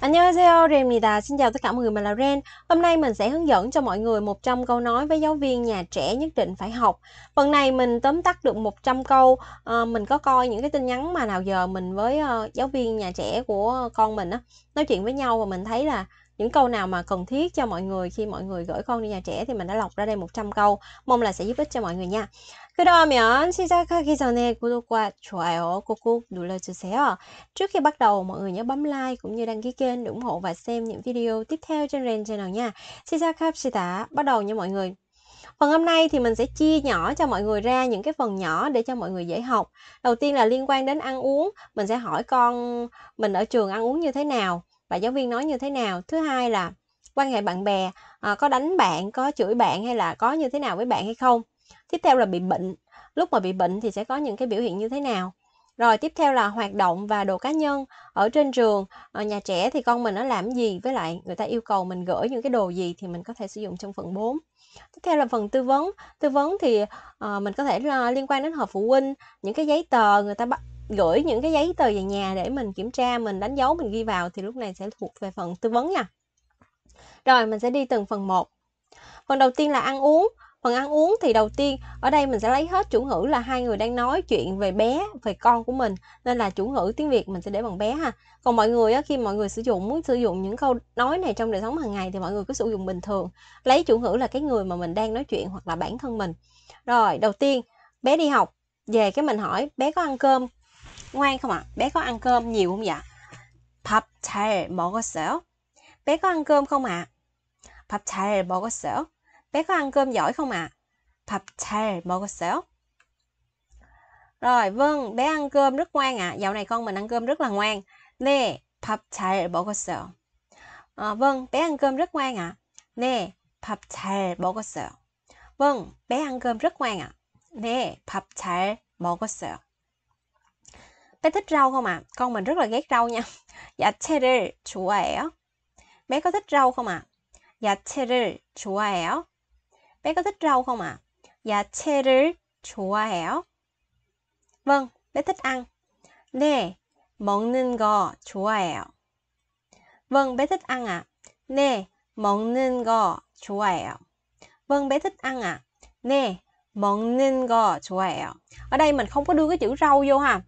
안녕하세요, Ren입니다. Xin chào tất cả mọi người, mình là Ren. Hôm nay mình sẽ hướng dẫn cho mọi người 100 câu nói với giáo viên nhà trẻ nhất định phải học. Phần này mình tóm tắt được 100 câu. À, mình có coi những cái tin nhắn mà nào giờ mình với uh, giáo viên nhà trẻ của con mình á nói chuyện với nhau và mình thấy là những câu nào mà cần thiết cho mọi người khi mọi người gửi con đi nhà trẻ thì mình đã lọc ra đây 100 câu. Mong là sẽ giúp ích cho mọi người nha. 그러면 시작하기 전에 구독과 좋아요 꾹꾹 눌러주세요. Trước khi bắt đầu, mọi người nhớ bấm like cũng như đăng ký kênh để ủng hộ và xem những video tiếp theo trên Ren Channel nha. 시작합시다. Bắt đầu nha mọi người. Phần hôm nay thì mình sẽ chia nhỏ cho mọi người ra những cái phần nhỏ để cho mọi người dễ học. Đầu tiên là liên quan đến ăn uống, mình sẽ hỏi con mình ở trường ăn uống như thế nào và giáo viên nói như thế nào. Thứ hai là quan hệ bạn bè, à, có đánh bạn, có chửi bạn hay là có như thế nào với bạn hay không tiếp theo là bị bệnh lúc mà bị bệnh thì sẽ có những cái biểu hiện như thế nào rồi tiếp theo là hoạt động và đồ cá nhân ở trên trường ở ờ, nhà trẻ thì con mình nó làm gì với lại người ta yêu cầu mình gửi những cái đồ gì thì mình có thể sử dụng trong phần 4 tiếp theo là phần tư vấn tư vấn thì uh, mình có thể uh, liên quan đến họp phụ huynh những cái giấy tờ người ta bắt gửi những cái giấy tờ về nhà để mình kiểm tra mình đánh dấu mình ghi vào thì lúc này sẽ thuộc về phần tư vấn nha rồi mình sẽ đi từng phần một phần đầu tiên là ăn uống phần ăn uống thì đầu tiên ở đây mình sẽ lấy hết chủ ngữ là hai người đang nói chuyện về bé về con của mình nên là chủ ngữ tiếng việt mình sẽ để bằng bé ha còn mọi người á, khi mọi người sử dụng muốn sử dụng những câu nói này trong đời sống hàng ngày thì mọi người cứ sử dụng bình thường lấy chủ ngữ là cái người mà mình đang nói chuyện hoặc là bản thân mình rồi đầu tiên bé đi học về cái mình hỏi bé có ăn cơm ngoan không ạ à? bé có ăn cơm nhiều không dạ 밥잘 먹었어요? bé có ăn cơm không ạ? À? 밥잘 먹었어요? Bé có ăn cơm giỏi không ạ? À? 밥잘 먹었어요? Rồi, vâng, bé ăn cơm rất ngoan ạ. À. Dạo này con mình ăn cơm rất là ngoan. Nè, 밥잘 먹었어요. À, vâng, bé ăn cơm rất ngoan ạ. À. Nè, 밥잘 먹었어요. Vâng, bé ăn cơm rất ngoan ạ. À. Nè, 밥잘 먹었어요. Bé thích rau không ạ? À? Con mình rất là ghét rau nha. 야채를 좋아해요? Dạ bé có thích rau không ạ? À? 야채를 좋아해요? Bé có thích rau không ạ? À? Dạ, 채를 좋아해요. Vâng, bé thích ăn. 네, 먹는 거 좋아해요. Vâng, bé thích ăn ạ. À. 네, 먹는 거 좋아해요. Vâng, bé thích ăn ạ. À. 네, 먹는 거 좋아해요. Ở đây mình không có đưa cái chữ rau vô ha.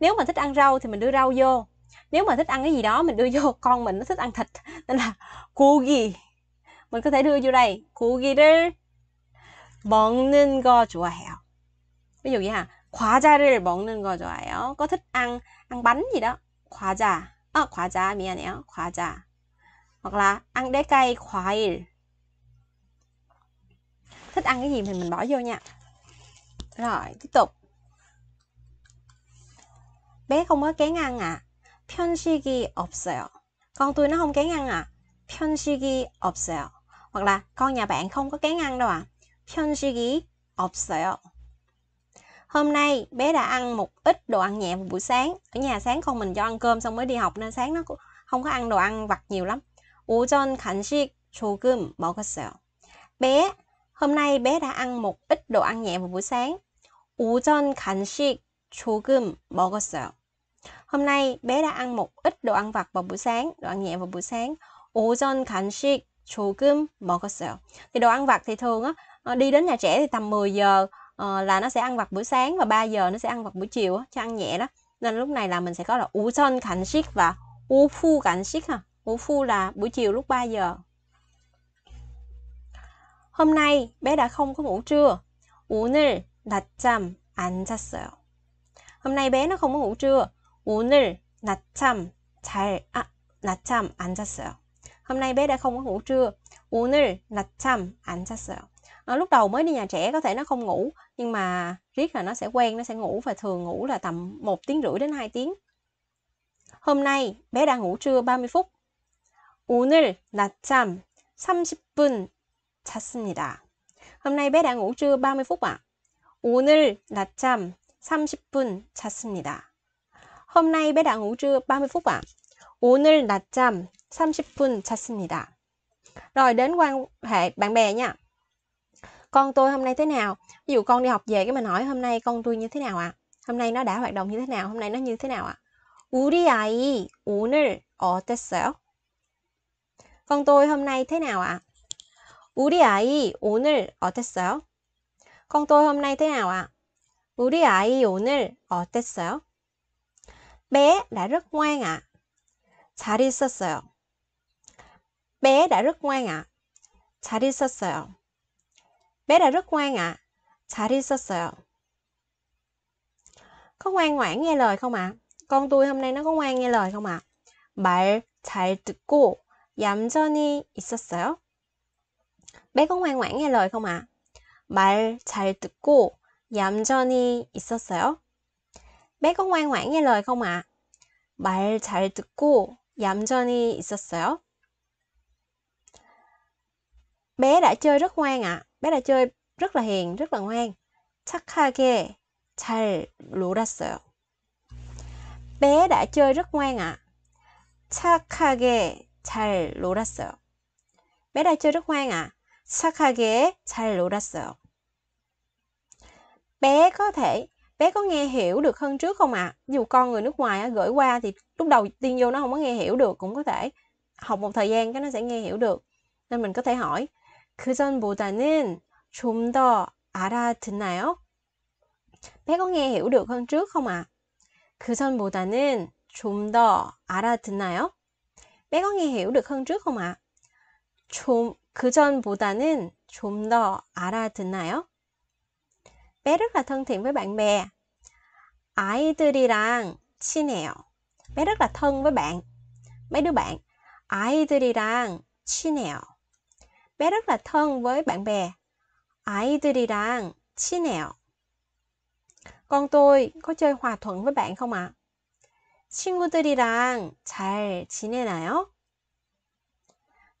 Nếu mà thích ăn rau thì mình đưa rau vô. Nếu mà thích ăn cái gì đó mình đưa vô con mình nó thích ăn thịt nên là 고기. Mình có thể đưa vô đây. 고기를 먹는 거 좋아해요. ví dụ như ha 과자를 먹는 거 좋아해요. có thích ăn ăn bánh gì đó. 과자. 아, 과자 미안해요. 과자. hoặc là ăn trái cây 과일. Thích ăn cái gì thì mình bỏ vô nha. Rồi, tiếp tục. Bé không có kén ăn ạ. À. 편식이 없어요. Con tôi nó không kén ăn ạ. À. 편식이 없어요. Hoặc là con nhà bạn không có kén ăn đâu ạ. À. 현식이 없어요. Hôm nay bé đã ăn một ít đồ ăn nhẹ vào buổi sáng. Ở nhà sáng con mình cho ăn cơm xong mới đi học nên sáng nó không có ăn đồ ăn vặt nhiều lắm. 오전 간식 조금 먹었어요. Bé, hôm nay bé đã ăn một ít đồ ăn nhẹ vào buổi sáng. 오전 간식 조금 먹었어요. Hôm nay bé đã ăn một ít đồ ăn vặt vào buổi sáng, đồ ăn nhẹ vào buổi sáng. 오전 간식 조금 먹었어요. Thì đồ ăn vặt thì thường á Ờ, đi đến nhà trẻ thì tầm 10 giờ ờ, là nó sẽ ăn vặt buổi sáng và 3 giờ nó sẽ ăn vặt buổi chiều cho ăn nhẹ đó nên lúc này là mình sẽ có là u son cảnh xích và u phu cảnh xích ha u phu là buổi chiều lúc 3 giờ hôm nay bé đã không có ngủ trưa 오늘 낮잠 안 잤어요 hôm nay bé nó không có ngủ trưa 오늘 낮잠 잘 아, à, 낮잠 안 잤어요 hôm nay bé đã không có ngủ trưa 오늘 낮잠 안 잤어요 à, lúc đầu mới đi nhà trẻ có thể nó không ngủ nhưng mà riết là nó sẽ quen nó sẽ ngủ và thường ngủ là tầm 1 tiếng rưỡi đến 2 tiếng hôm nay bé đã ngủ trưa 30 phút 오늘 낮잠 30분 잤습니다. Hôm nay bé đã ngủ trưa 30 phút ạ. À? 오늘 낮잠 30분 잤습니다. Hôm nay bé đã ngủ trưa 30 phút ạ. À? 오늘 낮잠 30분 잤습니다. Rồi đến quan hệ bạn bè nha con tôi hôm nay thế nào ví dụ con đi học về cái mình hỏi hôm nay con tôi như thế nào ạ à? hôm nay nó đã hoạt động như thế nào hôm nay nó như thế nào ạ à? 우리 아이 오늘 어땠어요? con tôi hôm nay thế nào ạ? À? 우리 아이 오늘 어땠어요? con tôi hôm nay thế nào ạ? À? 우리 아이 오늘 어땠어요? bé đã rất ngoan ạ. À. 잘 있었어요. bé đã rất ngoan ạ. 잘 있었어요. Bé đã rất ngoan ạ. À. 잘 있었어요. Có ngoan ngoãn nghe lời không ạ? À? Con tôi hôm nay nó có ngoan nghe lời không ạ? À? 말잘 듣고 얌전히 있었어요. Bé có ngoan ngoãn nghe lời không ạ? 말잘 듣고 얌전히 있었어요. Bé có ngoan ngoãn nghe lời không ạ? 말잘 듣고 얌전히 있었어요. Bé đã chơi rất ngoan ạ. À bé đã chơi rất là hiền, rất là ngoan. 착하게 잘 놀았어요. Bé đã chơi rất ngoan ạ. À. 착하게 잘 놀았어요. Bé đã chơi rất ngoan ạ. À. 착하게 잘 놀았어요. Bé có thể bé có nghe hiểu được hơn trước không ạ? À? Dù con người nước ngoài gửi qua thì lúc đầu tiên vô nó không có nghe hiểu được cũng có thể học một thời gian cái nó sẽ nghe hiểu được. Nên mình có thể hỏi 그 전보다는 좀 더 알아듣나요? 배공에 우리 건 쭉허마. 그 전보다는 좀 더 알아듣나요? 빼공에 우리 건 쭉허마. 좀, 그 전보다는 좀 더 알아듣나요? b e t t e 을 b ạ 아이들이랑 친해요. better 같은 v 아이들이랑 친해요. bé rất là thân với bạn bè. 아이들이랑 친해요. Con tôi có chơi hòa thuận với bạn không ạ? À? 친구들이랑 잘 지내나요?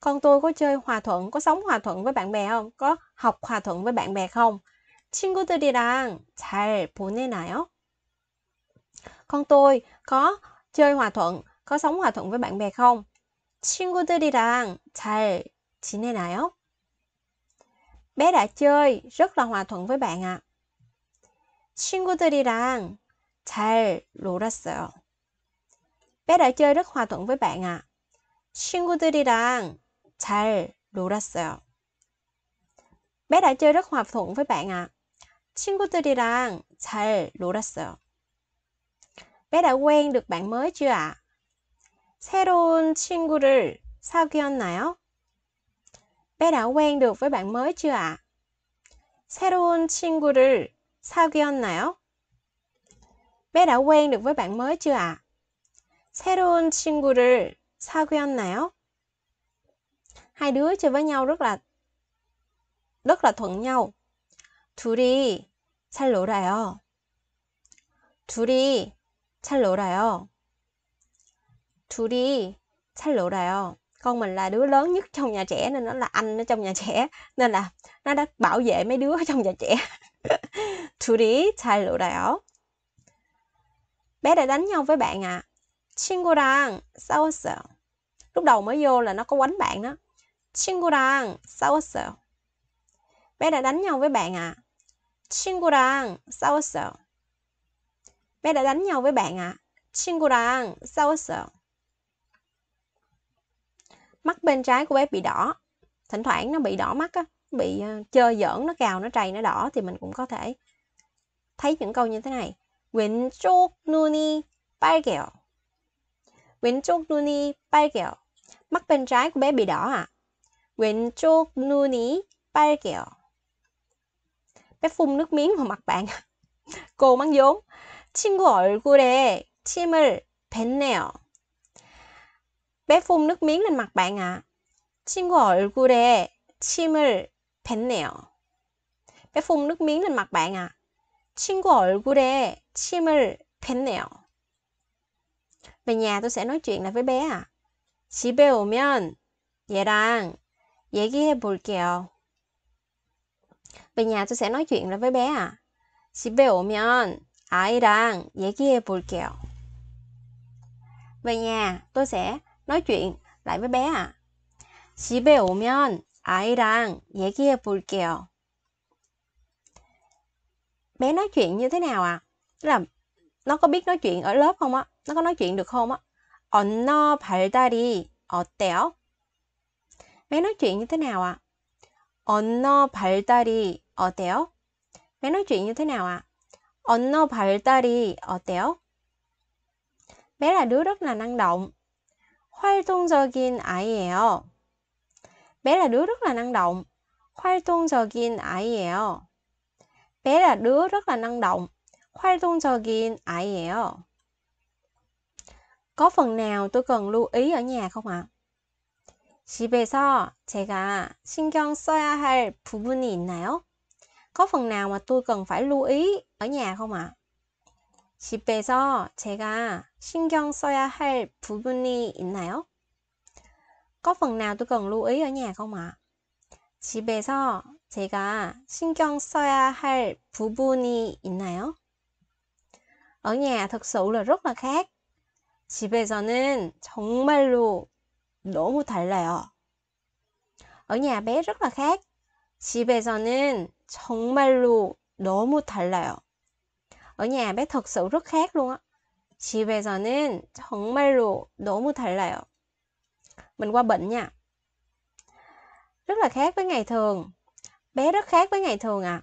Con tôi có chơi hòa thuận, có sống hòa thuận với bạn bè không? Có học hòa thuận với bạn bè không? 친구들이랑 잘 보내나요? Con tôi có chơi hòa thuận, có sống hòa thuận với bạn bè không? 친구들이랑 잘 chị này nào? Bé đã chơi rất là hòa thuận với bạn ạ. À. 친구들이랑 잘 놀았어요. bé đã chơi rất hòa thuận với bạn ạ. À. 친구들이랑 잘 놀았어요. bé đã chơi rất hòa thuận với bạn ạ. À. 친구들이랑 잘 놀았어요. bé đã quen được bạn mới chưa ạ? 아? 새로운 친구를 사귀었나요? Bé đã quen được với bạn mới chưa ạ? À? 새로운 친구를 사귀었나요? Bé đã quen được với bạn mới chưa ạ? À? 새로운 친구를 사귀었나요? Hai đứa chơi với nhau rất là rất là thuận nhau. 둘이 잘 놀아요. 둘이 잘 놀아요. 둘이 잘 놀아요. con mình là đứa lớn nhất trong nhà trẻ nên nó là anh ở trong nhà trẻ nên là nó đã bảo vệ mấy đứa ở trong nhà trẻ đi, 둘이 잘 놀아요 bé đã đánh nhau với bạn à Xin cô sao sợ? lúc đầu mới vô là nó có quánh bạn đó Xin cô sao sợ? bé đã đánh nhau với bạn à Xin cô sao sợ? bé đã đánh nhau với bạn à Xin cô sao sợ? mắt bên trái của bé bị đỏ thỉnh thoảng nó bị đỏ mắt á bị chơi ờ, giỡn nó cào nó trầy nó đỏ thì mình cũng có thể thấy những câu như thế này bay kẹo. 눈이 빨개요 왼쪽 bay kẹo. mắt bên trái của bé bị đỏ à 왼쪽 bay kẹo. bé phun nước miếng vào mặt bạn cô mắng vốn 친구 얼굴에 침을 뱉네요 Bé phun nước miếng lên mặt bạn ạ. À. 친구 얼굴에 침을 뱉네요. Bé phun nước miếng lên mặt bạn ạ. À. 친구 얼굴에 침을 뱉네요. Về nhà tôi sẽ nói chuyện lại với bé à. 집에 오면 얘랑 얘기해 볼게요. Về nhà tôi sẽ nói chuyện lại với bé à. 집에 오면 아이랑 얘기해 볼게요. Về nhà tôi sẽ nói chuyện lại với bé ạ. À. 집에 오면 아이랑 얘기해 볼게요. Bé nói chuyện như thế nào ạ? À? Tức là nó có biết nói chuyện ở lớp không á? Nó có nói chuyện được không á? 언어 발달이 어때요? Bé nói chuyện như thế nào ạ? À? 언어 발달이 어때요? Bé nói chuyện như thế nào ạ? À? 언어 발달이 어때요? Bé là đứa rất là năng động. 활동적인 아이예요. Bé là đứa rất là năng động. 활동적인 아이예요. Bé là đứa rất là năng động. 활동적인 아이예요. Có phần nào tôi cần lưu ý ở nhà không ạ? 집에서 제가 신경 써야 할 부분이 있나요? Có phần nào mà tôi cần phải lưu ý ở nhà không ạ? 집에서 제가 신경 써야 할 부분이 있나요? Có phần nào tôi cần lưu ý ở nhà không ạ? À? 집에서 제가 신경 써야 할 부분이 있나요? Ở nhà thực sự là rất là khác. 집에서는 정말로 너무 달라요. Ở nhà bé rất là khác. 집에서는 정말로 너무 달라요. ở nhà bé thật sự rất khác luôn á. về giờ nên đổ mưa 너무 달라요. Mình qua bệnh nha. Rất là khác với ngày thường. Bé rất khác với ngày thường à.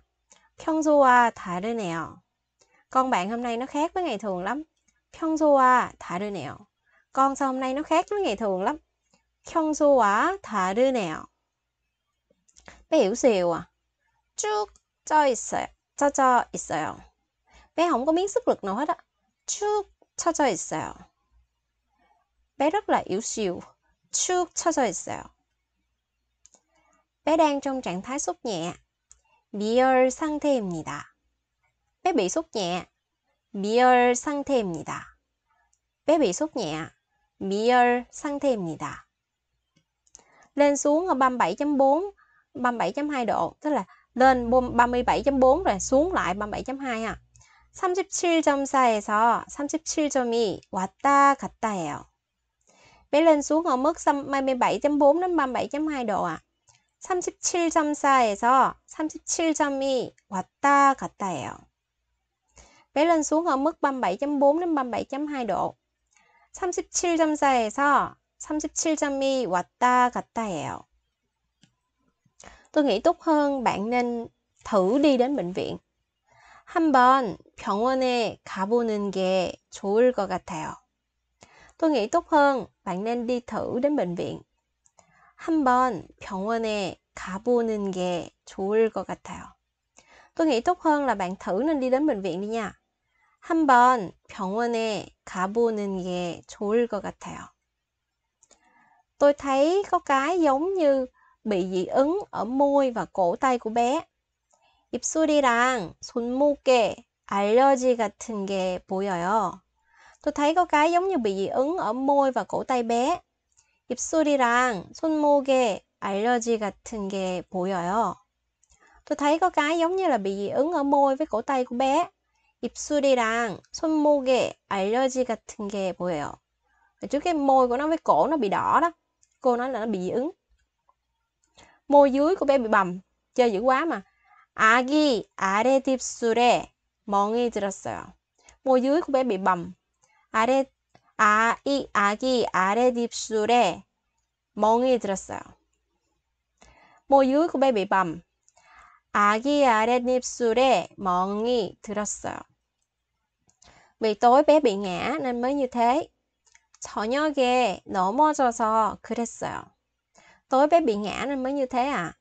du 평소와 다르네요. Con bạn hôm nay nó khác với ngày thường lắm. du 평소와 다르네요. Con sao hôm nay nó khác với ngày thường lắm. du 평소와 다르네요. bé hiểu xìu à. 쭉쪄 있어요. 쪄져 있어요 bé không có miếng sức lực nào hết á. cho 쳐져 sao Bé rất là yếu xìu. cho 쳐져 sao Bé đang trong trạng thái sốt nhẹ. thêm gì đó Bé bị sốt nhẹ. thêm gì đó Bé bị sốt nhẹ. thêm gì đó Lên xuống ở 37.4, 37.2 độ, tức là lên 37.4 rồi xuống lại 37.2 ha. 37.4에서 37.2 왔다 갔다 해요. Bé lên xuống ở mức 27.4 đến 37.2 độ ạ. À. 37.4에서 37.2 왔다 갔다 해요. Bé lên xuống ở mức 37.4 đến 37.2 độ. 37.4에서 37.2 왔다 갔다 해요. Tôi nghĩ tốt hơn bạn nên thử đi đến bệnh viện 한번 병원에 가보는 게 좋을 것 같아요. Tôi nghĩ tốt hơn bạn nên đi thử đến bệnh viện. 한번 병원에 가보는 게 좋을 것 같아요. Tôi nghĩ tốt hơn là bạn thử nên đi đến bệnh viện đi nha. 한번 병원에 가보는 게 좋을 것 같아요. Tôi thấy có cái giống như bị dị ứng ở môi và cổ tay của bé. 입술이랑 손목에 알러지 같은 게 보여요. Tôi thấy có cái giống như bị dị ứng ở môi và cổ tay bé. 입술이랑 손목에 알러지 같은 게 보여요. Tôi thấy có cái giống như là bị dị ứng ở môi với cổ tay của bé. 입술이랑 손목에 알러지 같은 게 보여요. Ở trước cái môi của nó với cổ nó bị đỏ đó. Cô nói là nó bị dị ứng. Môi dưới của bé bị bầm. Chơi dữ quá mà. 아기 아래 입술에 멍이 들었어요. 뭐 dưới của bé bị bầm. 아래 아이 아기 아래 입술에 멍이 들었어요. 뭐 dưới của bé bị bầm. 아기 아래 입술에 멍이 들었어요. Vì tối bé bị ngã nên mới như thế. 저녁에 넘어져서 그랬어요. Tối bé bị ngã nên mới như thế à?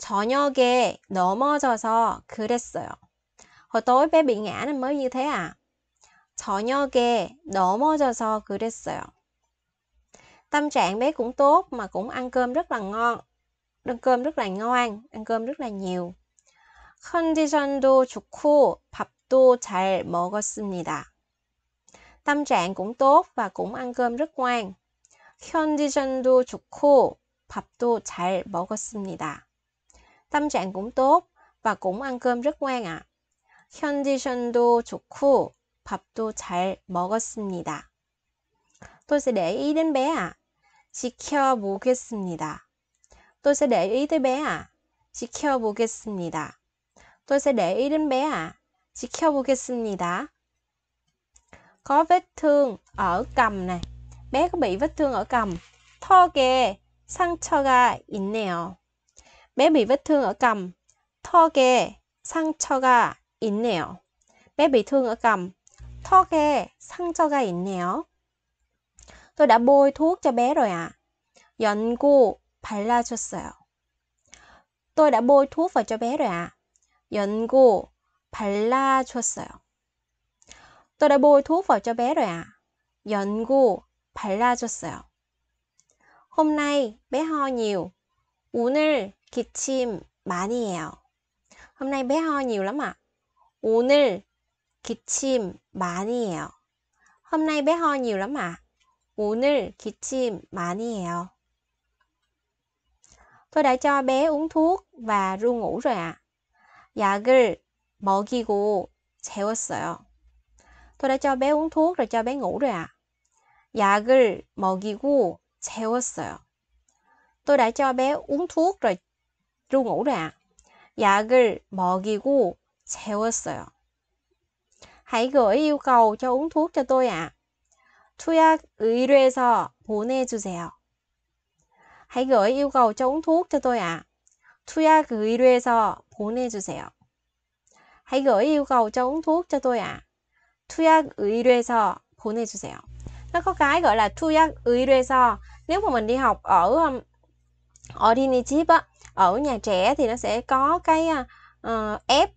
저녁에 넘어져서 그랬어요. Hồi tối bé bị ngã nên mới như thế à? 저녁에 넘어져서 그랬어요. Tâm trạng bé cũng tốt mà cũng ăn cơm rất là ngon. Ăn cơm rất là ngon, ăn cơm rất là nhiều. 컨디션도 좋고 밥도 잘 먹었습니다. Tâm trạng cũng tốt và cũng ăn cơm rất ngoan. 컨디션도 좋고 밥도 잘 먹었습니다. tâm trạng cũng tốt và cũng ăn cơm rất ngoan ạ. À. 컨디션도 좋고 밥도 잘 먹었습니다. Tôi sẽ để ý đến bé ạ. À. 지켜보겠습니다. Tôi sẽ để ý tới bé ạ. À. 지켜보겠습니다. Tôi sẽ để ý đến bé ạ. À. 지켜보겠습니다. Có vết thương ở cầm này. Bé có bị vết thương ở cầm. 턱에 상처가 있네요. bé bị vết thương ở cầm. 턱에 상처가 nèo bé bị thương ở cầm. 턱에 상처가 nèo Tôi đã bôi thuốc cho bé rồi ạ. la cho 발라줬어요. Tôi đã bôi thuốc vào cho bé rồi ạ. la cho 발라줬어요. Tôi đã bôi thuốc vào cho bé rồi ạ. la cho 발라줬어요. Hôm nay bé ho nhiều. 오늘 기침 많이 해요. Hôm nay bé ho nhiều lắm ạ. À. 오늘 기침 많이 해요. Hôm nay bé ho nhiều lắm ạ. À. 오늘 기침 많이 해요. Tôi đã cho bé uống thuốc và ru ngủ rồi ạ. À. 약을 먹이고 재웠어요. Tôi đã cho bé uống thuốc rồi cho bé ngủ rồi ạ. À. 약을 먹이고 재웠어요. Tôi đã cho bé uống thuốc rồi 롱오라 약을 먹이고 재웠어요. Hãy gửi yêu cầu cho uống thuốc cho tôi ạ. À. 투약 의뢰서 보내주세요. Hãy gửi yêu cầu cho uống thuốc cho tôi ạ. À. 투약 의뢰서 보내주세요. Hãy gửi yêu cầu cho uống thuốc cho tôi ạ. À. 투약 의뢰서 보내주세요. Nó có cái gọi là 투약 의뢰서. Nếu mà mình đi học ở ở đi á, ở nhà trẻ thì nó sẽ có cái uh, app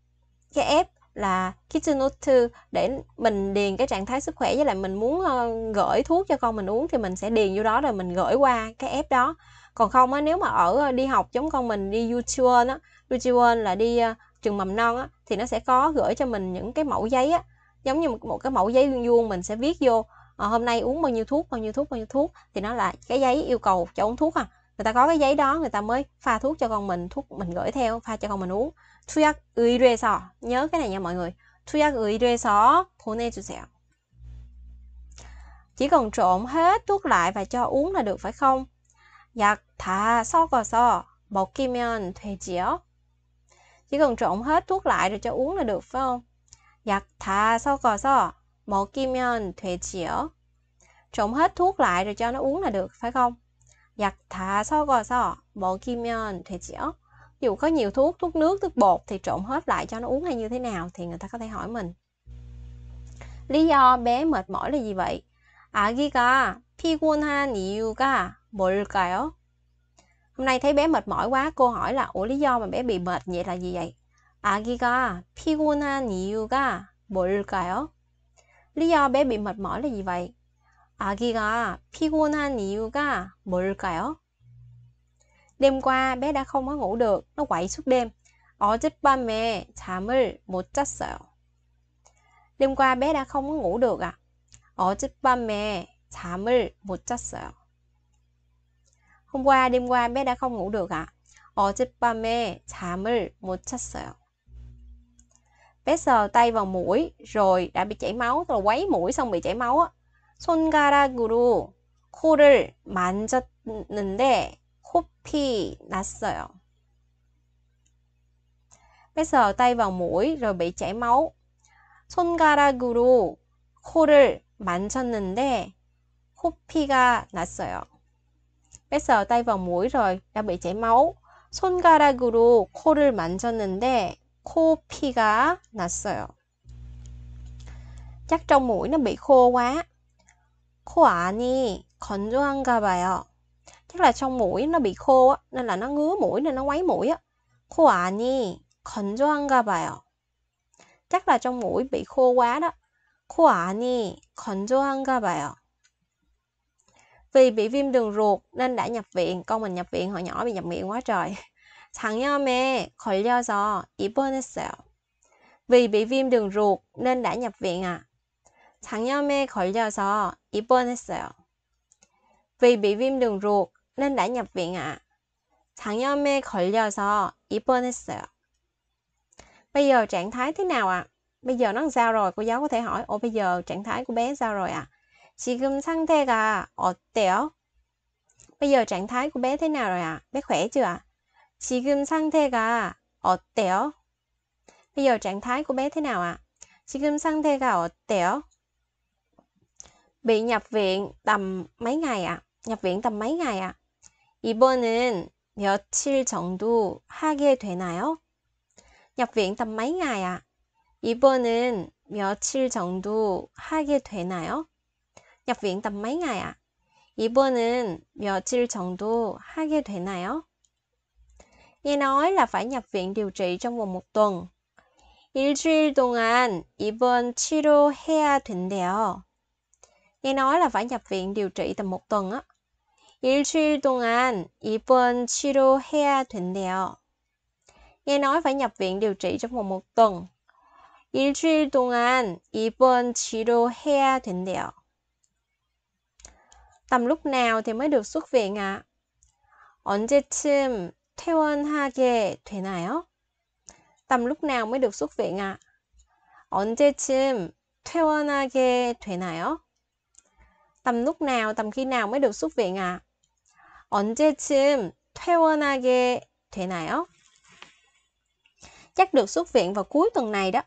cái app là Kitsunotu để mình điền cái trạng thái sức khỏe với lại mình muốn uh, gửi thuốc cho con mình uống thì mình sẽ điền vô đó rồi mình gửi qua cái app đó còn không á nếu mà ở ờ, đi học giống con mình đi Yuchuan á Yuchuan là đi uh, trường mầm non á thì nó sẽ có gửi cho mình những cái mẫu giấy á giống như một, cái mẫu giấy vuông mình sẽ viết vô hôm nay uống bao nhiêu thuốc bao nhiêu thuốc bao nhiêu thuốc thì nó là cái giấy yêu cầu cho uống thuốc à người ta có cái giấy đó người ta mới pha thuốc cho con mình thuốc mình gửi theo pha cho con mình uống thuốc 의뢰서 nhớ cái này nha mọi người thuốc 의뢰서 보내주세요 chỉ cần trộn hết thuốc lại và cho uống là được phải không giặt so so cò một kim yên thuê 되지요 chỉ cần trộn hết thuốc lại rồi cho uống là được phải không giặt so so cò một kim yên thuê 되지요 trộn hết thuốc lại rồi cho nó uống là được phải không thả so gò 약다 섞어서 먹이면 되지요. Ví dụ có nhiều thuốc, thuốc nước, thuốc bột thì trộn hết lại cho nó uống hay như thế nào thì người ta có thể hỏi mình. Lý do bé mệt mỏi là gì vậy? 아기가 피곤한 이유가 뭘까요? Hôm nay thấy bé mệt mỏi quá, cô hỏi là ủa lý do mà bé bị mệt vậy là gì vậy? 아기가 피곤한 이유가 뭘까요? Lý do bé bị mệt mỏi là gì vậy? 아기가 피곤한 이유가 뭘까요? Đêm qua bé đã không có ngủ được, nó quậy suốt đêm. 어젯밤에 잠을 못 잤어요. Đêm qua bé đã không có ngủ được à? 어젯밤에 잠을 못 잤어요. Hôm qua đêm qua bé đã không ngủ được à? 어젯밤에 잠을 못 잤어요. Bé sờ tay vào mũi rồi đã bị chảy máu, tức quấy mũi xong bị chảy máu á. 손가락으로 코를 만졌는데 코피 났어요. Bé sờ tay vào mũi rồi bị chảy máu. 손가락으로 코를 만졌는데 코피가 났어요. Bé sờ tay vào mũi rồi đã bị chảy máu. 손가락으로 코를 만졌는데 코피가 났어요. Chắc trong mũi nó bị khô quá. khô ạ à nè bài ạ chắc là trong mũi nó bị khô á nên là nó ngứa mũi nên nó quấy mũi á khô ạ à nè bài ạ chắc là trong mũi bị khô quá đó khô ạ à nè bài ạ vì bị viêm đường ruột nên đã nhập viện con mình nhập viện hồi nhỏ bị nhập viện quá trời thằng 장염에 걸려서 입원했어요 vì bị viêm đường ruột nên đã nhập viện à 장염에 걸려서 입원했어요. Vì bị viêm đường ruột nên đã nhập viện ạ. À. 장염에 걸려서 입원했어요. Bây giờ trạng thái thế nào ạ? À? Bây giờ nó làm sao rồi? Cô giáo có thể hỏi, ồ bây giờ trạng thái của bé sao rồi ạ? À? 지금 상태가 어때요? Bây giờ trạng thái của bé thế nào rồi ạ? À? Bé khỏe chưa ạ? À? 지금 상태가 어때요? Bây giờ trạng thái của bé thế nào ạ? À? 지금 상태가 어때요? bị nhập viện tầm mấy ngày ạ? À? nhập viện tầm mấy ngày ạ? À? 입원은 며칠 정도 하게 되나요? nhập viện tầm mấy ngày ạ? À? 입원은 며칠 정도 하게 되나요? nhập viện tầm mấy ngày ạ? 입원은 며칠 정도 하게 되나요? Nghe nói là phải nhập viện điều trị trong vòng một tuần. 일주일 동안 입원 치료해야 된대요. nghe nói là phải nhập viện điều trị tầm một tuần á. 일주일 동안 입원 치료해야 된대요. Nghe nói phải nhập viện điều trị trong vòng một tuần. 일주일 동안 입원 치료해야 된대요. Tầm lúc nào thì mới được xuất viện ạ? À? 언제쯤 퇴원하게 되나요? Tầm lúc nào mới được xuất viện ạ? 언제쯤 퇴원하게 되나요? tầm lúc nào, tầm khi nào mới được xuất viện à? 언제쯤 퇴원하게 되나요? chắc được xuất viện vào cuối tuần này đó.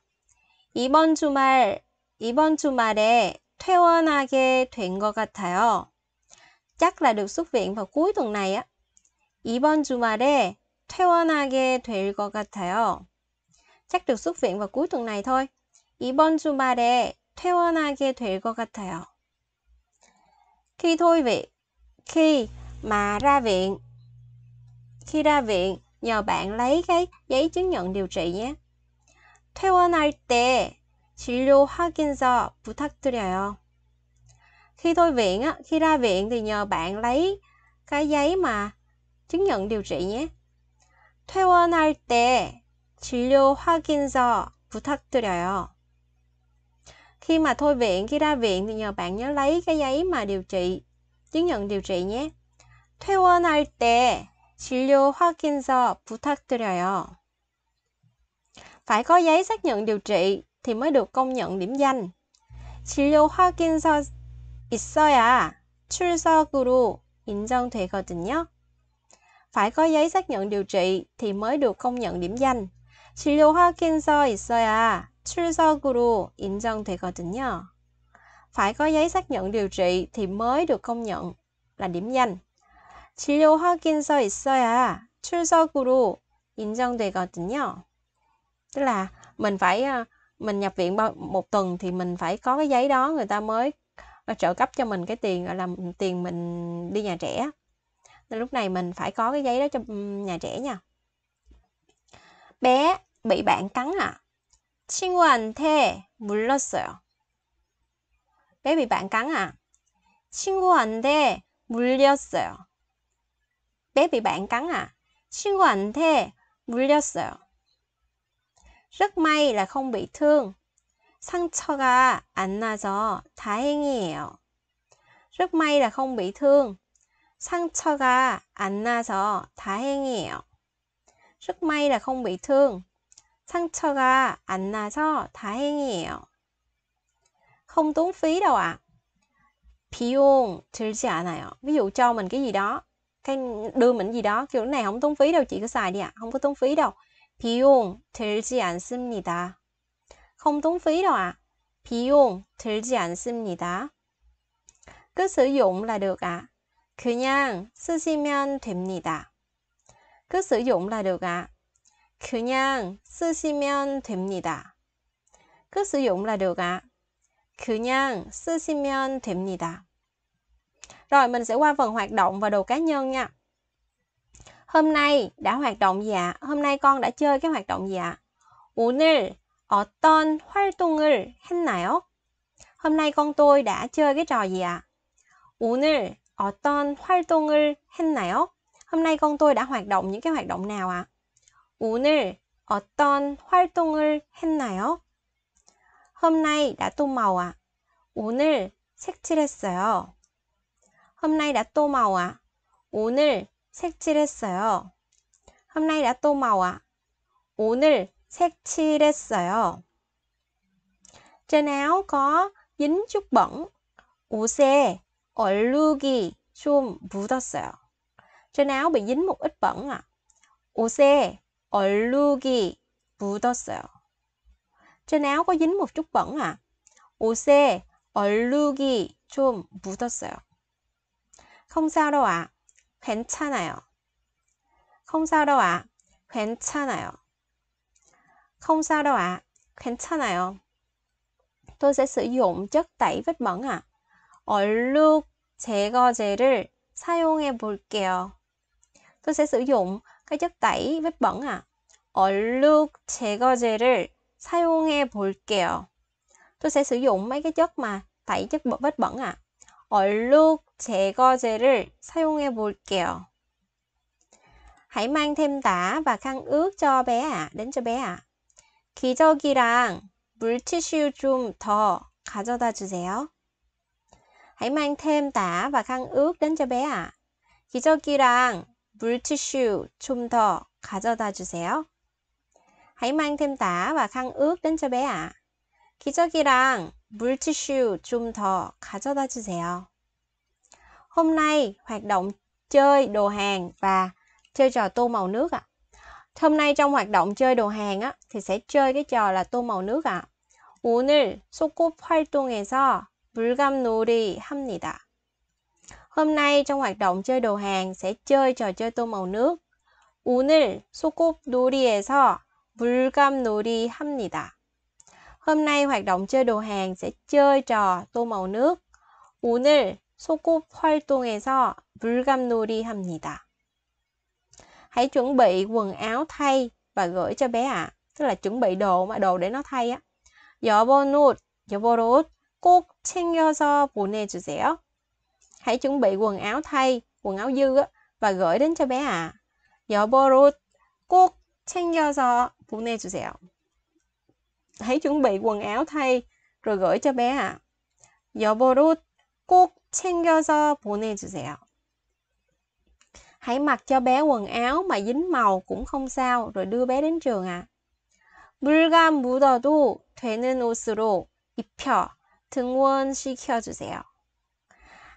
이번 주말, 이번 주말에 퇴원하게 된것 같아요. chắc là được xuất viện vào cuối tuần này á. 이번 주말에 퇴원하게 될 것 같아요. chắc được xuất viện vào cuối tuần này thôi. 이번 주말에 퇴원하게 될 것 같아요. Khi thôi viện, khi mà ra viện, khi ra viện, nhờ bạn lấy cái giấy chứng nhận điều trị nhé. 퇴원할 때 진료 확인서 부탁드려요. Khi thôi viện á, khi ra viện thì nhờ bạn lấy cái giấy mà chứng nhận điều trị nhé. 퇴원할 때 진료 확인서 부탁드려요. Khi mà thôi viện, khi ra viện thì nhờ bạn nhớ lấy cái giấy mà điều trị, chứng nhận điều trị nhé. 퇴원할 때 진료 확인서 부탁드려요. Phải có giấy xác nhận điều trị thì mới được công nhận điểm danh. 진료 확인서 있어야 출석으로 인정되거든요. Phải có giấy xác nhận điều trị thì mới được công nhận điểm danh. 진료 확인서 있어야 출석으로 인정되거든요. Phải có giấy xác nhận điều trị thì mới được công nhận là điểm danh. 진료 확인서 있어야 출석으로 인정되거든요. Tức là mình phải à, mình nhập viện một tuần thì mình phải có cái giấy đó người ta mới à, trợ cấp cho mình cái tiền gọi là tiền mình đi nhà trẻ. Nên lúc này mình phải có cái giấy đó cho nhà trẻ nha. Bé bị bạn cắn À? 친구한테 물렀어요. 베비 반강아. 친구한테 물렸어요. 베비 반강아. 친구한테 물렸어요. Rất may là không bị thương. 상처가 안 나서 다행이에요. Rất may là không bị thương. 상처가 안 나서 다행이에요. Rất may là không bị thương. 상처가 안 나서 다행이에요. Không tốn phí đâu ạ. À. 비용 들지 않아요. Ví dụ cho mình cái gì đó, cái đưa mình gì đó, kiểu này không tốn phí đâu, chị cứ xài đi ạ, à. không có tốn phí đâu. 비용 들지 않습니다. Không tốn phí đâu ạ. À. 비용 들지 않습니다. Cứ sử dụng là được ạ. À. 그냥 쓰시면 됩니다. Cứ sử dụng là được ạ. À. 그냥 쓰시면 됩니다. 그 sử dụng là được ạ. À. 그냥 쓰시면 됩니다. Rồi mình sẽ qua phần hoạt động và đồ cá nhân nha. Hôm nay đã hoạt động gì ạ? Hôm nay con đã chơi cái hoạt động gì ạ? 오늘 어떤 활동을 했나요? Hôm nay con tôi đã chơi cái trò gì ạ? 오늘 어떤 활동을 했나요? Hôm nay con tôi đã hoạt động những cái hoạt động nào ạ? À? 오늘 어떤 활동을 했나요? Hôm nay đã tô màu ạ. À? 오늘 색칠했어요. Hôm nay đã tô màu ạ. À? 오늘 색칠했어요. Hôm nay đã tô màu ạ. À? 오늘 색칠했어요. Trên áo có dính chút bẩn. 옷에 얼룩이 좀 묻었어요. Trên áo bị dính một ít bẩn ạ. À. 옷에 얼룩이 묻었어요. Trên áo có dính một chút bẩn à? 옷에 얼룩이 좀 묻었어요. không sao đâu ạ. À. 괜찮아요. không sao đâu ạ. À. 괜찮아요. không sao đâu ạ. À. 괜찮아요. Tôi sẽ sử dụng chất tẩy vết bẩn ạ. À. 얼룩 제거제를 사용해 볼게요. Tôi sẽ sử dụng 끄적다이 웹벙아 얼룩 제거제를 사용해 볼게요. Tôi sẽ sử dụng mấy cái chất mà tẩy chất vết bẩn ạ. À. 얼룩 제거제를 사용해 볼게요. Hãy mang thêm tả và khăn ướt cho bé ạ, à, đến cho bé ạ. À. 기저귀랑 물티슈 좀 더 가져다 주세요. Hãy mang thêm tả và khăn ướt đến cho bé ạ. À. 기저귀랑 물티슈 좀 더 가져다 주세요. Hãy mang thêm tả và khăn ướt đến cho bé ạ. À. 기저귀랑 물티슈 좀 더 가져다 주세요. Hôm nay hoạt động chơi đồ hàng và chơi trò tô màu nước ạ. À. Hôm nay trong hoạt động chơi đồ hàng á thì sẽ chơi cái trò là tô màu nước ạ. À. 오늘 소꿉 활동에서 물감놀이 합니다. Hôm nay trong hoạt động chơi đồ hàng sẽ chơi trò chơi tô màu nước. 오늘 물감 물감놀이 합니다. Hôm nay hoạt động chơi đồ hàng sẽ chơi trò tô màu nước. 오늘 소꿉 활동에서 물감놀이 합니다. Hãy chuẩn bị quần áo thay và gửi cho bé ạ. À. Tức là chuẩn bị đồ mà đồ để nó thay á. 여보 옷, 여보 옷꼭 챙겨서 보내주세요 hãy chuẩn bị quần áo thay, quần áo dư á, và gửi đến cho bé à. 여보로 꼭 챙겨서 dẻo. Hãy chuẩn bị quần áo thay rồi gửi cho bé à. 여보로 꼭 챙겨서 dẻo. Hãy mặc cho bé quần áo mà dính màu cũng không sao rồi đưa bé đến trường à. 물감 묻어도 되는 옷으로 입혀 등원시켜주세요.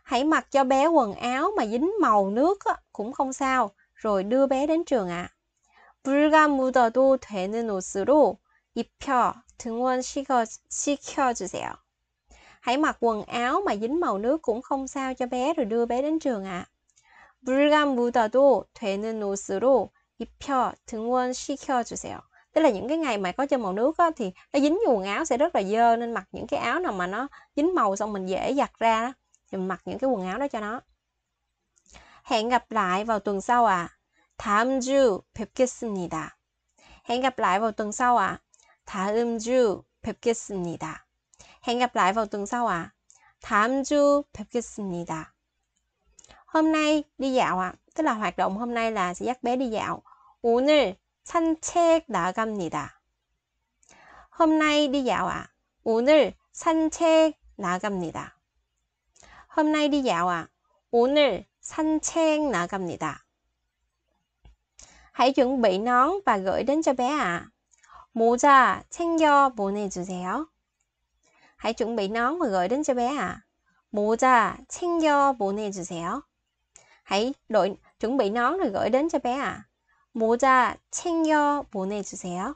Hãy mặc cho bé quần áo mà dính màu nước cũng không sao, rồi đưa bé đến trường ạ. À. 물가 묻어도 되는 옷으로 입혀 등원시켜 시켜주세요. Hãy mặc quần áo mà dính màu nước cũng không sao cho bé rồi đưa bé đến trường ạ. À. 물가 묻어도 되는 옷으로 입혀 등원시켜 주세요. Tức là những cái ngày mà có chân màu nước á, thì nó dính quần áo sẽ rất là dơ nên mặc những cái áo nào mà nó dính màu xong mình dễ giặt ra đó. Mình mặc những cái quần áo đó cho nó. Hẹn gặp lại vào tuần sau À. 다음 주 뵙겠습니다. Hẹn gặp lại vào tuần sau À. 다음 주 뵙겠습니다. Hẹn gặp lại vào tuần sau À. 다음 주 뵙겠습니다. Hôm nay đi dạo À. Tức là hoạt động hôm nay là sẽ dắt bé đi dạo. 오늘 산책 나갑니다. hôm nay đi dạo À. 오늘 산책 나갑니다. Hôm nay đi dạo à? 오늘 산책 나갑니다. Hãy chuẩn bị nón và gửi đến cho bé ạ. À. 모자 챙겨 보내주세요. Hãy chuẩn bị nón và gửi đến cho bé ạ. À. 모자 챙겨 보내주세요. Hãy đội chuẩn bị nón rồi gửi đến cho bé ạ. À. 모자 챙겨 보내주세요.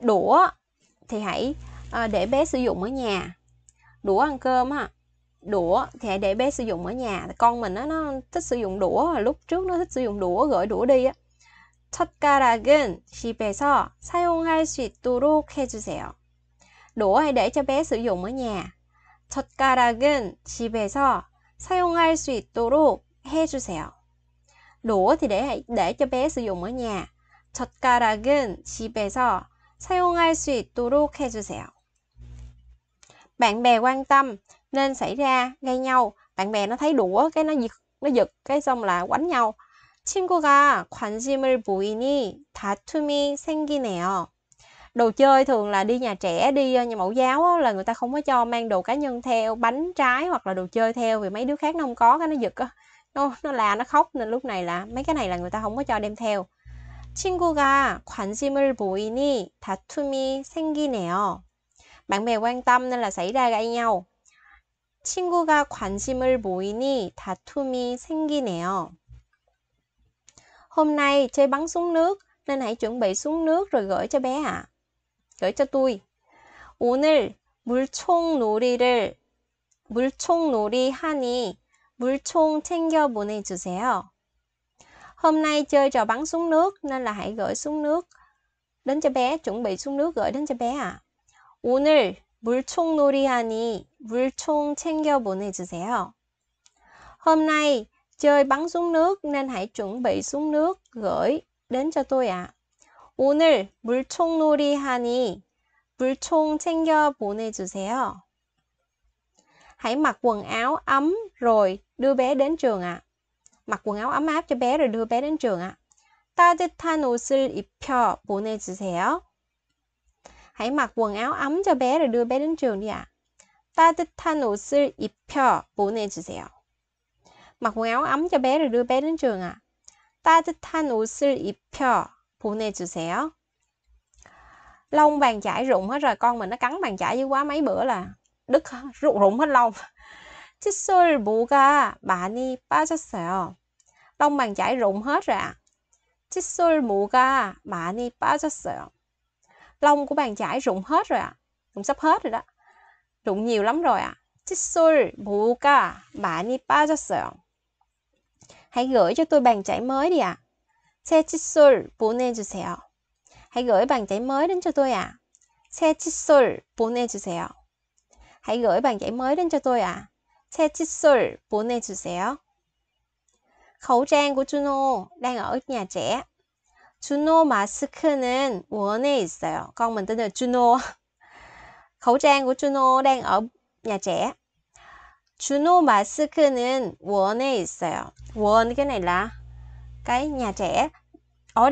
Đũa thì hãy ờ, để bé sử dụng ở nhà đũa ăn cơm á đũa thì để bé sử dụng ở nhà con mình á nó thích sử dụng đũa lúc trước nó thích sử dụng đũa gửi đũa đi á 젓가락은 집에서 사용할 수 있도록 해주세요. đũa hãy để cho bé sử dụng ở nhà. 젓가락은 집에서 사용할 수 있도록 해주세요. đũa thì để để cho bé sử dụng ở nhà. 젓가락은 집에서 사용할 수 있도록 해주세요 bạn bè quan tâm nên xảy ra gây nhau bạn bè nó thấy đũa cái nó giật nó giật cái xong là quánh nhau 친구가 관심을 보이니 다툼이 생기네요. Đồ chơi thường là đi nhà trẻ, đi ờ, nhà mẫu giáo là người ta không có cho mang đồ cá nhân theo, bánh trái hoặc là đồ chơi theo vì mấy đứa khác nó không có cái nó giật á. Nó, nó là nó khóc nên lúc này là mấy cái này là người ta không có cho đem theo. 친구가 관심을 보이니 다툼이 생기네요 bạn bè quan tâm nên là xảy ra cãi nhau. 친구가 관심을 보이니 다툼이 생기네요. Hôm nay chơi bắn súng nước nên hãy chuẩn bị súng nước rồi gửi cho bé ạ. À. Gửi cho tôi. 오늘 물총놀이를 물총놀이 하니 물총 챙겨 보내주세요. Hôm nay chơi trò bắn súng nước nên là hãy gửi súng nước đến cho bé, chuẩn bị súng nước gửi đến cho bé ạ. À. 오늘 물총놀이 하니 물총 챙겨 보내주세요. Hôm nay chơi bắn súng nước nên hãy chuẩn bị súng nước gửi đến cho tôi ạ. À. 오늘 물총놀이 하니 물총 챙겨 보내주세요. Hãy mặc quần áo ấm rồi đưa bé đến trường ạ. À. Mặc quần áo ấm áp cho bé rồi đưa bé đến trường ạ. À. 따뜻한 옷을 입혀 보내주세요. Hãy mặc quần áo ấm cho bé rồi đưa bé đến trường đi ạ. À. 따뜻한 옷을 입혀 보내주세요. mặc quần áo ấm cho bé rồi đưa bé đến trường ạ. À. 따뜻한 옷을 입혀 보내주세요. Lông bàn chải rụng hết rồi, con mình nó cắn bàn chải dữ quá mấy bữa là đứt rụng rụng hết lông. 칫솔 모가 많이 빠졌어요. Lông bàn chải rụng hết rồi ạ. 칫솔 모가 많이 빠졌어요 lông của bàn chải rụng hết rồi ạ à. rụng sắp hết rồi đó rụng nhiều lắm rồi ạ à. 칫솔 뭐가 많이 빠졌어요. Hãy gửi cho tôi bàn chải mới đi ạ. À. 새 칫솔 보내주세요. Hãy gửi bàn chải mới đến cho tôi ạ. À. 새 칫솔 보내주세요. Hãy gửi bàn chải mới đến cho tôi ạ. À. 새 칫솔 보내주세요. Khẩu trang của Juno đang ở nhà trẻ. 주노 마스크는 원에 있어요. Con mình tên là Juno. Khẩu trang của Juno đang ở nhà trẻ. Juno 마스크는 원에 있어요. 원 cái này là cái nhà trẻ. Ở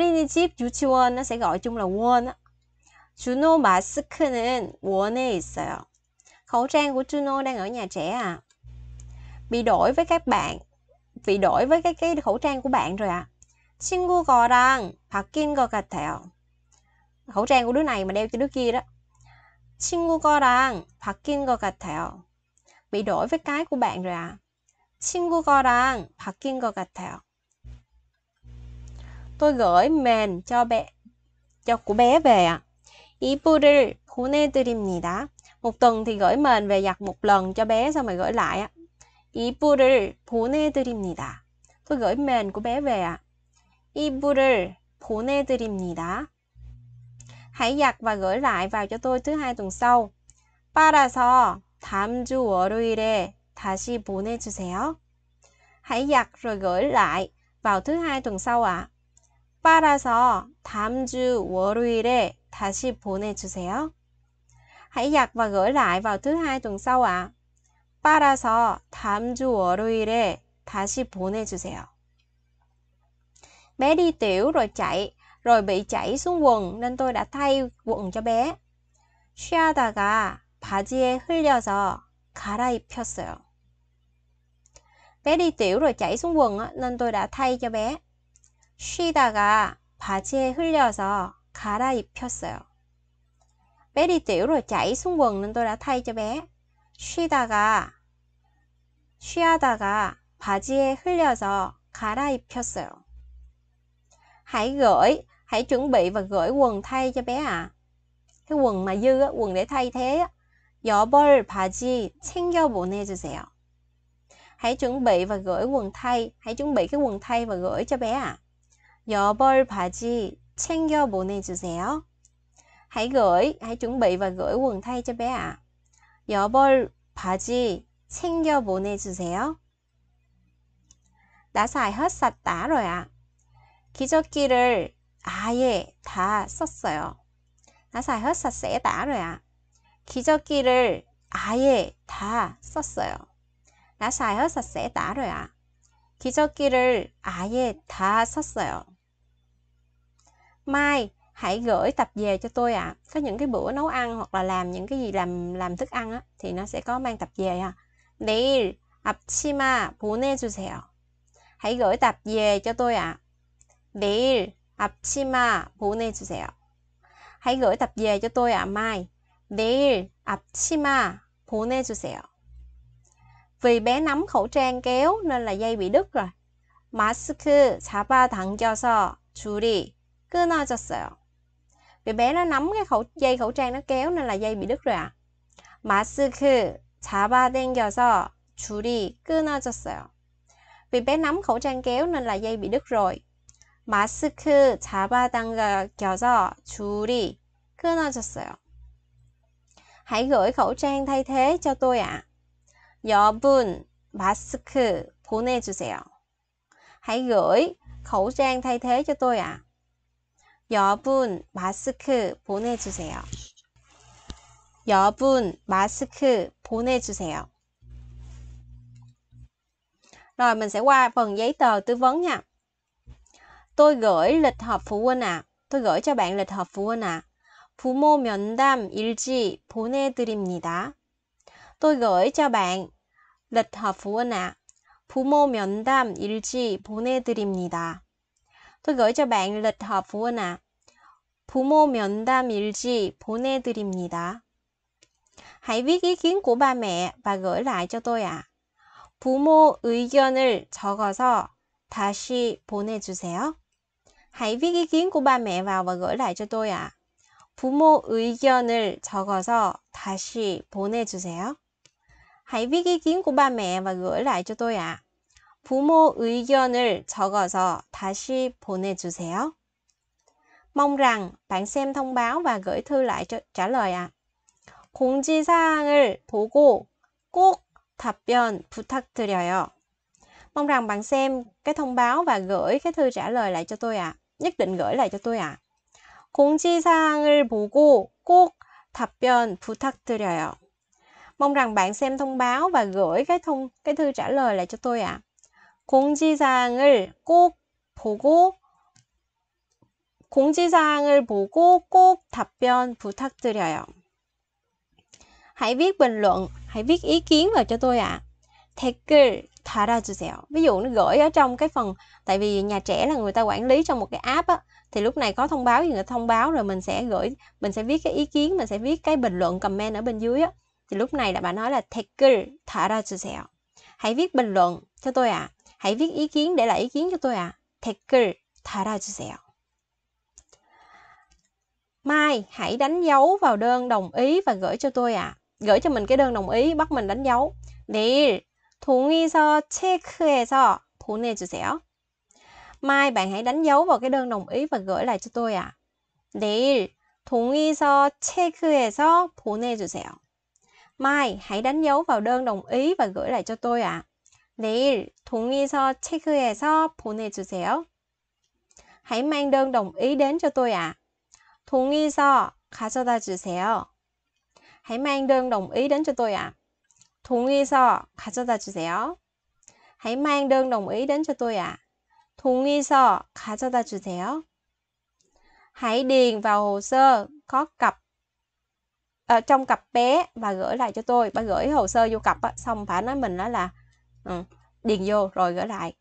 유치원 nó sẽ gọi chung là 원. Juno 마스크는 원에 있어요. Khẩu trang của Juno đang ở nhà trẻ à. Bị đổi với các bạn. Bị đổi với cái cái khẩu trang của bạn rồi ạ. À. 친구거랑 바뀐 것 같아요. Khẩu trang của đứa này mà đeo cho đứa kia đó. 친구거랑 바뀐 것 같아요. Bị đổi với cái của bạn rồi à. 친구거랑 바뀐 것 같아요. Tôi gửi mền cho bé cho của bé về ạ. À. 이불을 보내드립니다. Một tuần thì gửi mền về giặt một lần cho bé xong rồi gửi lại ạ. À? 이불을 보내드립니다. Tôi gửi mền của bé về ạ. À. 이불을 보내드립니다. Hãy giặt và gửi lại vào cho tôi thứ hai tuần sau. 빨아서 다음 주 월요일에 다시 보내주세요. Hãy giặt rồi gửi lại vào thứ hai tuần sau ạ. À. 빨아서 다음 주 월요일에 다시 보내주세요. Hãy giặt và gửi lại vào thứ hai tuần sau ạ. 아. 빨아서 다음 주 월요일에 다시 보내주세요. Bé đi tiểu rồi chạy, rồi bị chảy xuống quần nên tôi đã thay quần cho bé. 쉬하다가 바지에 흘려서 갈아입혔어요. Bé đi tiểu rồi chảy xuống quần nên tôi đã thay cho bé. 쉬다가 바지에 흘려서 갈아입혔어요. Bé đi tiểu rồi chảy xuống quần nên tôi đã thay cho bé. 쉬다가 쉬하다가 바지에 흘려서 갈아입혔어요. hãy gửi hãy chuẩn bị và gửi quần thay cho bé ạ à. cái quần mà dư á, quần để thay thế á, 여벌 바지 cho dẻo Hãy chuẩn bị và gửi quần thay. Hãy chuẩn bị cái quần thay và gửi cho bé ạ. À. 여벌 바지 cho dẻo Hãy gửi, hãy chuẩn bị và gửi quần thay cho bé ạ. À. 여벌 바지 cho dẻo Đã xài hết sạch tả rồi ạ. À. 기저귀를 아예 다 썼어요. 나사 허사 세다 rồi 기저귀를 아예 다 썼어요. 나사 허사 세다 rồi 기저귀를 아예 다 썼어요. Mai hãy gửi tập về cho tôi ạ. À. Có những cái bữa nấu ăn hoặc là làm những cái gì làm làm thức ăn á thì nó sẽ có mang tập về à. 내일 앞치마 보내주세요. Hãy gửi tập về cho tôi ạ. À. 매일 앞치마 보내주세요. Hãy gửi tập về cho tôi ạ à, Mai. 매일 앞치마 보내주세요. Vì bé nắm khẩu trang kéo nên là dây bị đứt rồi. 마스크 잡아당겨서 줄이 끊어졌어요. Vì bé nó nắm cái khẩu dây khẩu trang nó kéo nên là dây bị đứt rồi ạ. À. 마스크 잡아당겨서 줄이 끊어졌어요. Vì bé nắm khẩu trang kéo nên là dây bị đứt rồi. 마스크 잡아당겨 서 줄이 끊어졌어요. Hãy gửi khẩu trang thay thế cho tôi ạ. À. 여분 마스크 보내주세요. Hãy gửi khẩu trang thay thế cho tôi ạ. À. 여분 마스크 보내주세요. 여분 마스크 보내주세요. Rồi mình sẽ qua phần giấy tờ tư vấn nha. Tôi gửi lịch họp phụ huynh ạ. À. Tôi gửi cho bạn lịch họp phụ huynh ạ. À. 부모 면담 일지 보내드립니다. Tôi gửi cho bạn lịch họp phụ huynh ạ. À. 부모 면담 일지 보내드립니다. Tôi gửi cho bạn lịch họp phụ huynh ạ. 부모 면담 일지 보내드립니다. Hãy viết ý kiến của ba mẹ và gửi lại cho tôi ạ. 부모 의견을 적어서 다시 보내주세요. Hãy viết ý kiến của ba mẹ vào và gửi lại cho tôi ạ. À. 부모 의견을 적어서 다시 보내주세요. Hãy viết ý kiến của ba mẹ và gửi lại cho tôi ạ. À. 부모 의견을 적어서 다시 보내주세요. Mong rằng bạn xem thông báo và gửi thư lại cho trả lời ạ. À. 공지사항을 보고 꼭 답변 부탁드려요. Mong rằng bạn xem cái thông báo và gửi cái thư trả lời lại cho tôi ạ. À nhất định gửi lại cho tôi ạ. À. 공지사항을 보고 꼭 답변 부탁드려요. Mong rằng bạn xem thông báo và gửi cái thông cái thư trả lời lại cho tôi ạ. À. 공지사항을 꼭 보고 공지사항을 보고 꼭 답변 부탁드려요. Hãy viết bình luận, hãy viết ý kiến vào cho tôi ạ. À. 댓글 달아주세요. Ví dụ nó gửi ở trong cái phần tại vì nhà trẻ là người ta quản lý trong một cái app á thì lúc này có thông báo thì người ta thông báo rồi mình sẽ gửi mình sẽ viết cái ý kiến mình sẽ viết cái bình luận comment ở bên dưới á thì lúc này là bà nói là ra 댓글 달아주세요 hãy viết bình luận cho tôi ạ à. hãy viết ý kiến để lại ý kiến cho tôi ạ à. 댓글 달아주세요 Mai, hãy đánh dấu vào đơn đồng ý và gửi cho tôi ạ. À. Gửi cho mình cái đơn đồng ý, bắt mình đánh dấu. 내일 동의서 체크해서 보내주세요. Mai bạn hãy đánh dấu vào cái đơn đồng ý và gửi lại cho tôi ạ. À. 내일 동의서 체크해서 보내주세요. Mai hãy đánh dấu vào đơn đồng ý và gửi lại cho tôi ạ. À. 내일 동의서 체크해서 보내주세요. Hãy mang đơn đồng ý đến cho tôi ạ. À. 동의서 가져다 주세요. Hãy mang đơn đồng ý đến cho tôi ạ. À. 동의서 가져다 주세요. Hãy mang đơn đồng ý đến cho tôi ạ. À. 동의서 가져다 주세요. Hãy điền vào hồ sơ có cặp ở ờ, trong cặp bé và gửi lại cho tôi. Bà gửi hồ sơ vô cặp xong phải nói mình đó là ừ, điền vô rồi gửi lại.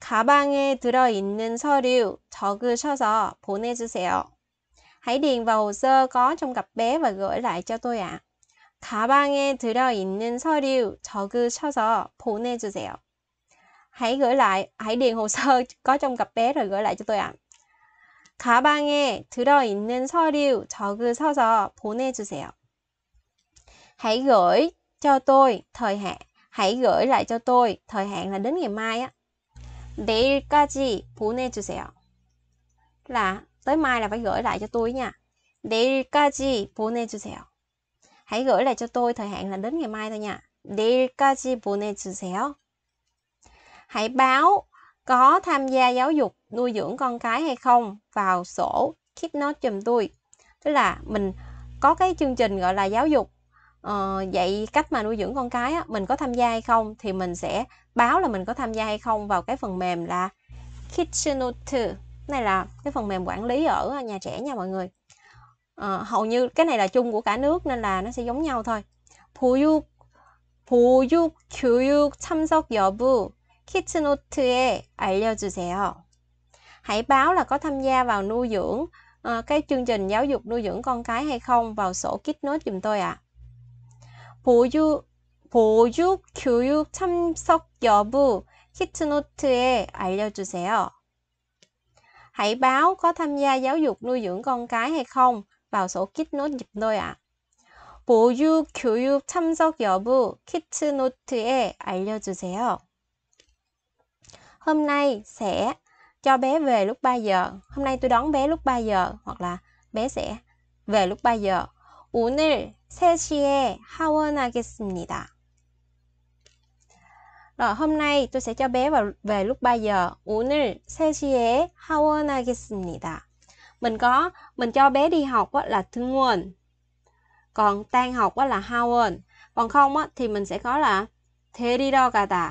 가방에 들어 있는 서류 적으셔서 보내주세요. Hãy điền vào hồ sơ có trong cặp bé và gửi lại cho tôi ạ. À. 가방에 들어 있는 서류 적으셔서 보내주세요 hãy gửi lại, hãy điền hồ sơ có trong cặp bé rồi gửi lại cho tôi ạ. À. 가방에 들어있는 서류 적으셔서 보내주세요. Hãy gửi cho tôi thời hạn. Hãy gửi lại cho tôi thời hạn là đến ngày mai á. 내일까지 보내주세요. Là tới mai là phải gửi lại cho tôi nha. 내일까지 보내주세요. Hãy gửi lại cho tôi thời hạn là đến ngày mai thôi nha. 내일까지 보내주세요 hãy báo có tham gia giáo dục nuôi dưỡng con cái hay không vào sổ keep note chùm tôi tức là mình có cái chương trình gọi là giáo dục uh, dạy cách mà nuôi dưỡng con cái á, mình có tham gia hay không thì mình sẽ báo là mình có tham gia hay không vào cái phần mềm là note này là cái phần mềm quản lý ở nhà trẻ nha mọi người à, hầu như cái này là chung của cả nước nên là nó sẽ giống nhau thôi 보육 보육 교육 참석 여부 키츠노트에 알려주세요. Hãy báo là có tham gia vào nuôi dưỡng à, cái chương trình giáo dục nuôi dưỡng con cái hay không vào sổ kit Kitnote giùm tôi ạ. À. 보유 보육 교육 참석 여부 키트노트에 알려주세요. Hãy báo có tham gia giáo dục nuôi dưỡng con cái hay không vào sổ kit Kitnote giùm tôi ạ. À. 보육 교육 참석 여부 키트노트에 알려주세요 hôm nay sẽ cho bé về lúc 3 giờ hôm nay tôi đón bé lúc 3 giờ hoặc là bé sẽ về lúc 3 giờ 오늘 3시에 하원 rồi hôm nay tôi sẽ cho bé vào về lúc 3 giờ. 오늘 3시에 하원하겠습니다. Mình có mình cho bé đi học á, là 등원. Còn tan học á, là 하원. Còn không á, thì mình sẽ có là 데리러 가다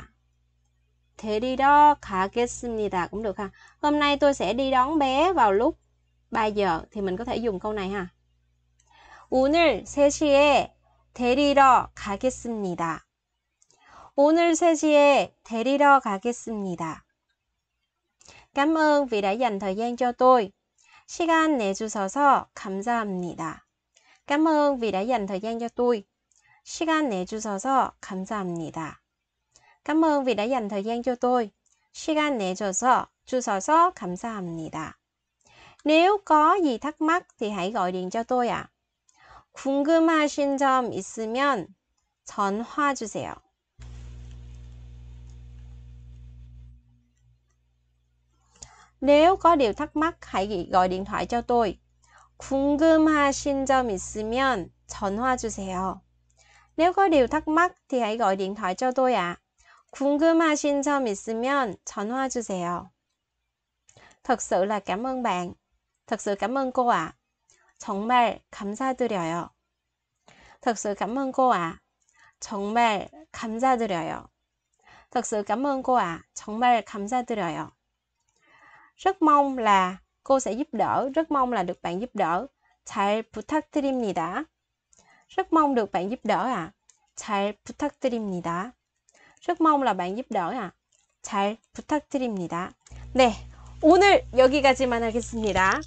đi đó 데리러 가겠습니다 cũng được ha. Hôm nay tôi sẽ đi đón bé vào lúc 3 giờ thì mình có thể dùng câu này ha. 오늘 3시에 데리러 가겠습니다. 오늘 3시에 데리러 가겠습니다. Cảm ơn vì đã dành thời gian cho tôi. 시간 내주셔서 감사합니다. Cảm ơn vì đã dành thời gian cho tôi. 시간 내주셔서 감사합니다. Cảm ơn vì đã dành thời gian cho tôi. 시간 내줘서 주셔서 감사합니다. Nếu có gì thắc mắc thì hãy gọi điện cho tôi ạ. À. 궁금하신 점 있으면 전화 주세요. Nếu có điều thắc mắc hãy gọi điện thoại cho tôi. 궁금하신 점 있으면 전화 주세요. Nếu có điều thắc mắc thì hãy gọi điện thoại cho tôi ạ. À. 궁금하신 점 있으면 전화 주세요. Thật sự là cảm ơn bạn. Thật sự cảm ơn cô ạ. À. 정말 감사드려요. Thật sự cảm ơn cô ạ. À. 정말 감사드려요. Thật sự cảm ơn cô ạ. À. 정말 감사드려요. Rất mong là cô sẽ giúp đỡ. Rất mong là được bạn giúp đỡ. 잘 부탁드립니다. Rất mong được bạn giúp đỡ ạ. À. 잘 부탁드립니다. rất mong là bạn giúp đỡ À. 잘 부탁드립니다. 네, 오늘 여기까지만 하겠습니다.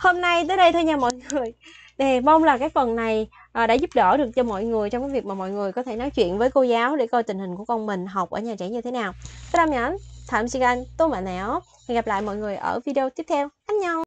Hôm nay tới đây thôi nha mọi người. Nè, mong là cái phần này à, đã giúp đỡ được cho mọi người trong cái việc mà mọi người có thể nói chuyện với cô giáo để coi tình hình của con mình học ở nhà trẻ như thế nào. Salam nhắn, tạm biệt anh, tôi bạn nào. Hẹn gặp lại mọi người ở video tiếp theo. Anh nhau.